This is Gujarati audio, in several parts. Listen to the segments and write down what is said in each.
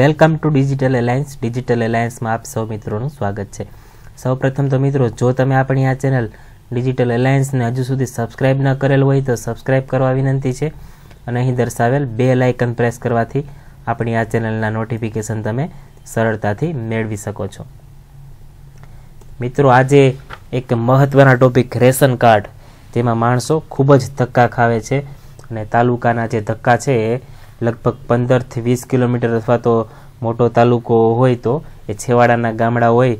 welcome to digital alliance digital એલાયન્સમાં આપ સૌ મિત્રોનું સ્વાગત છે સૌ પ્રથમ તો મિત્રો જો તમે આપણી આ ચેનલ ડિજિટલ એલાયન્સને હજુ સુધી સબસ્ક્રાઇબ ન કરેલ હોય તો સબસ્ક્રાઇબ કરવા વિનંતી છે અને અહીં દર્શાવેલ બે લાઇકન પ્રેસ કરવાથી આપણી આ ચેનલના નોટિફિકેશન તમે સરળતાથી મેળવી શકો છો મિત્રો આજે એક મહત્ત્વના ટોપિક રેશન કાર્ડ જેમાં માણસો ખૂબ જ ધક્કા ખાવે છે અને તાલુકાના જે ધક્કા છે એ લગભગ પંદરથી વીસ કિલોમીટર અથવા તો મોટો તાલુકો હોય તો એ છેવાડાના ગામડા હોય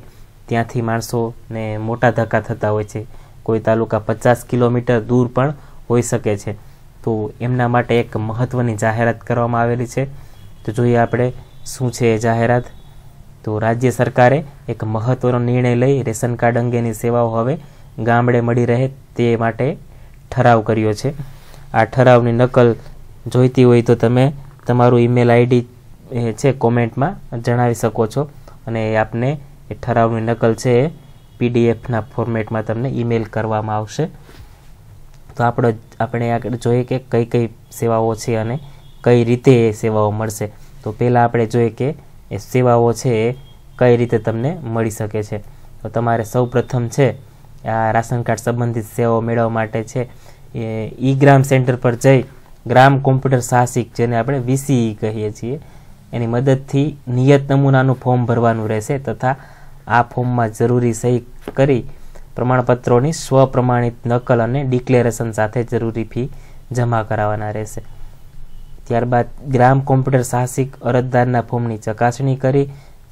ત્યાંથી માણસોને મોટા ધક્કા થતા હોય છે કોઈ તાલુકા પચાસ કિલોમીટર દૂર પણ હોઈ શકે છે તો એમના માટે એક મહત્ત્વની જાહેરાત કરવામાં આવેલી છે તો જોઈએ આપણે શું છે એ જાહેરાત તો રાજ્ય સરકારે એક મહત્ત્વનો નિર્ણય લઈ રેશન કાર્ડ અંગેની સેવાઓ હવે ગામડે મળી રહે તે માટે ઠરાવ કર્યો છે આ ઠરાવની નકલ જોઈતી હોય તો તમે તમારું ઈમેલ આઈડી છે કોમેન્ટમાં જણાવી શકો છો અને એ આપને એ ઠરાવની નકલ છે એ પીડીએફના ફોર્મેટમાં તમને ઈમેલ કરવામાં આવશે તો આપણે આપણે આગળ જોઈએ કે કઈ કઈ સેવાઓ છે અને કઈ રીતે એ સેવાઓ મળશે તો પહેલાં આપણે જોઈએ કે એ સેવાઓ છે એ કઈ રીતે તમને મળી શકે છે તો તમારે સૌ પ્રથમ છે આ રાશન કાર્ડ સંબંધિત સેવાઓ મેળવવા માટે છે એ ઈ ગ્રામ સેન્ટર પર જઈ ગ્રામ કોમ્પ્યુટર સાહસિક જેને આપણે વીસીઈ કહીએ છીએ એની મદદથી નિયત નમૂનાનું ફોર્મ ભરવાનું રહેશે તથા આ ફોર્મમાં જરૂરી સહી કરી પ્રમાણપત્રોની સ્વપ્રમાણિત નકલ અને ડિક્લેરેશન સાથે જરૂરી ફી જમા કરાવવાના રહેશે ત્યારબાદ ગ્રામ કોમ્પ્યુટર સાહસિક અરજદારના ફોર્મની ચકાસણી કરી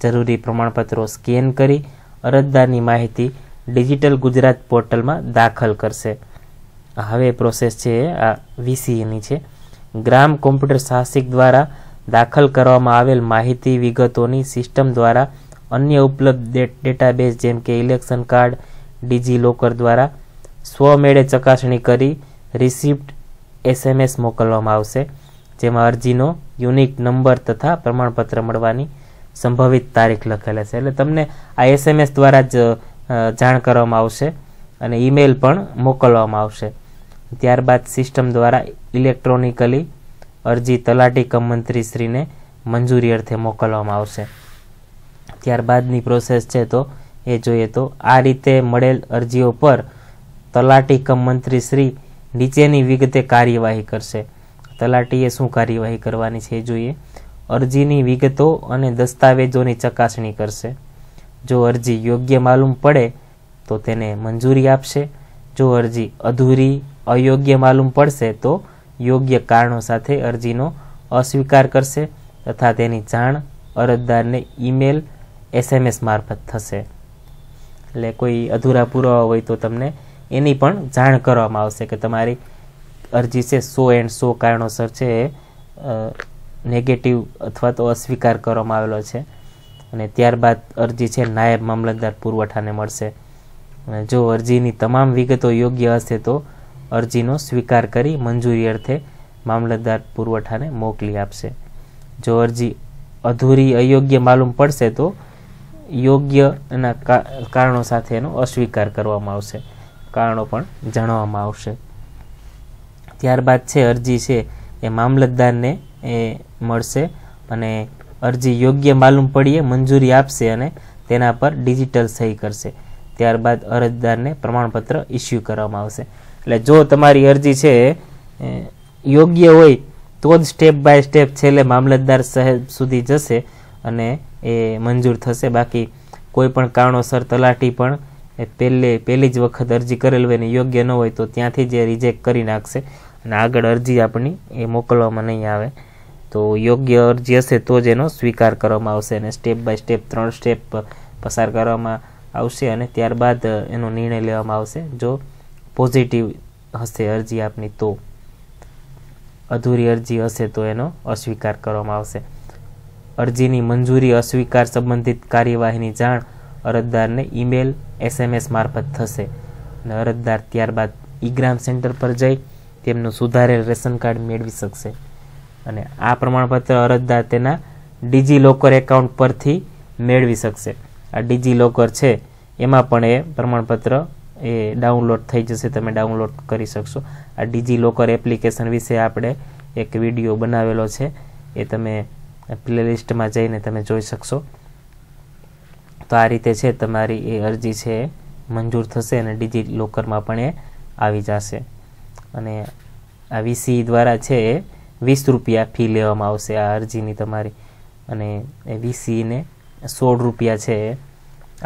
જરૂરી પ્રમાણપત્રો સ્કેન કરી અરજદારની માહિતી ડિજિટલ ગુજરાત પોર્ટલમાં દાખલ કરશે હવે પ્રોસેસ છે આ વીસીએની છે ગ્રામ કોમ્પ્યુટર સાહસિક દ્વારા દાખલ કરવામાં આવેલ માહિતી વિગતોની સિસ્ટમ દ્વારા અન્ય ઉપલબ્ધ ડેટાબેઝ જેમ કે ઇલેક્શન કાર્ડ ડિજિલોકર દ્વારા સ્વમેળે ચકાસણી કરી રિસિપ્ટ એસએમએસ મોકલવામાં આવશે જેમાં અરજીનો યુનિક નંબર તથા પ્રમાણપત્ર મળવાની સંભવિત તારીખ લખેલ છે એટલે તમને આ એસએમએસ દ્વારા જ જાણ કરવામાં આવશે અને ઈમેલ પણ મોકલવામાં આવશે ત્યારબાદ સિસ્ટમ દ્વારા ઇલેક્ટ્રોનિકલી અરજી તલાટી કમ મંત્રીશ્રીને મંજૂરી અર્થે મોકલવામાં આવશે ત્યારબાદની પ્રોસેસ છે તો એ જોઈએ તો આ રીતે મળેલ અરજીઓ પર તલાટી કમ મંત્રીશ્રી નીચેની વિગતે કાર્યવાહી કરશે તલાટીએ શું કાર્યવાહી કરવાની છે એ જોઈએ અરજીની વિગતો અને દસ્તાવેજોની ચકાસણી કરશે જો અરજી યોગ્ય માલુમ પડે તો તેને મંજૂરી આપશે જો અરજી અધૂરી અયોગ્ય માલુમ પડશે તો યોગ્ય કારણો સાથે અરજીનો અસ્વીકાર કરશે તથા તેની જાણ અરજદારને ઈમેલ એસએમએસ મારફત થશે એટલે કોઈ અધૂરા પુરાવા હોય તો તમને એની પણ જાણ કરવામાં આવશે કે તમારી અરજી છે સો એન્ડ સો કારણોસર છે એ નેગેટિવ અથવા તો અસ્વીકાર કરવામાં આવેલો છે અને ત્યારબાદ અરજી છે નાયબ મામલતદાર પુરવઠાને મળશે અને જો અરજીની તમામ વિગતો યોગ્ય હશે તો અરજીનો સ્વીકાર કરી મંજૂરી અર્થે મામલતદાર પુરવઠાને મોકલી આપશે જો અરજી અધૂરી અયોગ્ય માલુમ પડશે તો યોગ્ય એના કારણો સાથે એનો અસ્વીકાર કરવામાં આવશે કારણો પણ જણાવવામાં આવશે ત્યારબાદ છે અરજી છે એ મામલતદારને એ મળશે અને અરજી યોગ્ય માલુમ પડીએ મંજૂરી આપશે અને તેના પર ડિજિટલ સહી કરશે ત્યારબાદ અરજદારને પ્રમાણપત્ર ઇસ્યુ કરવામાં આવશે એટલે જો તમારી અરજી છે યોગ્ય હોય તો જ સ્ટેપ બાય સ્ટેપ છેલ્લે મામલતદાર સાહેબ સુધી જશે અને એ મંજૂર થશે બાકી કોઈ પણ કારણોસર તલાટી પણ એ પહેલે પહેલી જ વખત અરજી કરેલ હોય ને યોગ્ય ન હોય તો ત્યાંથી જ એ રિજેક્ટ કરી નાખશે અને આગળ અરજી આપણી એ મોકલવામાં નહીં આવે તો યોગ્ય અરજી હશે તો જ એનો સ્વીકાર કરવામાં આવશે અને સ્ટેપ બાય સ્ટેપ ત્રણ સ્ટેપ પસાર કરવામાં આવશે અને ત્યારબાદ એનો નિર્ણય લેવામાં આવશે જો પોઝિટિવ હશે અરજી આપની તો અધૂરી અરજી હશે તો એનો અસ્વીકાર કરવામાં આવશે અરજીની મંજૂરી અસ્વીકાર સંબંધિત કાર્યવાહીની જાણ અરજદારને ઈમેલ એસએમએસ મારફત થશે અને અરજદાર ત્યારબાદ ઈગ્રામ સેન્ટર પર જઈ તેમનું સુધારેલ રેશન કાર્ડ મેળવી શકશે અને આ પ્રમાણપત્ર અરજદાર તેના ડિજિલોકર એકાઉન્ટ પરથી મેળવી શકશે આ ડિજિલોકર છે એમાં પણ એ પ્રમાણપત્ર એ ડાઉનલોડ થઈ જશે તમે ડાઉનલોડ કરી શકશો આ ડીજી એપ્લિકેશન વિશે આપણે એક વિડીયો બનાવેલો છે એ તમે પ્લેલિસ્ટમાં જઈને તમે જોઈ શકશો તો આ રીતે છે તમારી એ અરજી છે મંજૂર થશે અને ડીજી પણ એ આવી જશે અને આ વીસી e દ્વારા છે એ વીસ રૂપિયા ફી લેવામાં આવશે આ અરજીની તમારી અને એ વીસીને e સોળ રૂપિયા છે એ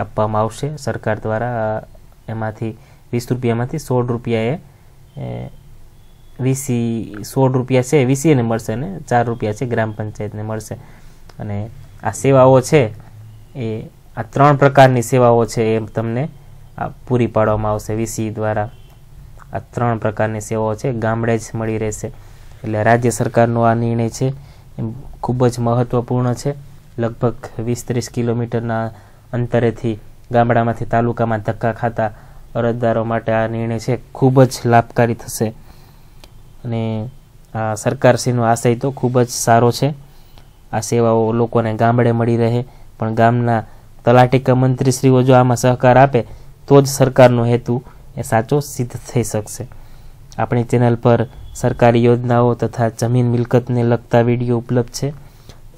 આપવામાં આવશે સરકાર દ્વારા એમાંથી વીસ રૂપિયામાંથી સોળ રૂપિયા એ વીસી સોળ રૂપિયા છે વીસી એને મળશે અને ચાર રૂપિયા છે ગ્રામ પંચાયતને મળશે અને આ સેવાઓ છે એ આ ત્રણ પ્રકારની સેવાઓ છે એ તમને આ પૂરી પાડવામાં આવશે વીસી દ્વારા આ ત્રણ પ્રકારની સેવાઓ છે ગામડે જ મળી રહેશે એટલે રાજ્ય સરકારનો આ નિર્ણય છે એ ખૂબ જ મહત્ત્વપૂર્ણ છે લગભગ વીસ ત્રીસ કિલોમીટરના અંતરેથી ગામડામાંથી તાલુકામાં ધક્કા ખાતા અરજદારો માટે આ નિર્ણય છે ખૂબ જ લાભકારી થશે અને આ સરકારશ્રીનો આશય તો ખૂબ જ સારો છે આ સેવાઓ લોકોને ગામડે મળી રહે પણ ગામના તલાટીકા મંત્રીશ્રીઓ જો આમાં સહકાર આપે તો જ સરકારનો હેતુ એ સાચો સિદ્ધ થઈ શકશે આપણી ચેનલ પર સરકારી યોજનાઓ તથા જમીન મિલકતને લગતા વિડીયો ઉપલબ્ધ છે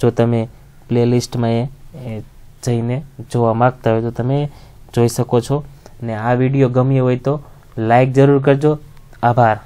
જો તમે પ્લેલિસ્ટમાં એ જઈને જોવા માગતા હોય તો તમે જોઈ શકો છો ને આ વિડીયો ગમ્યો હોય તો લાઈક જરૂર કરજો આભાર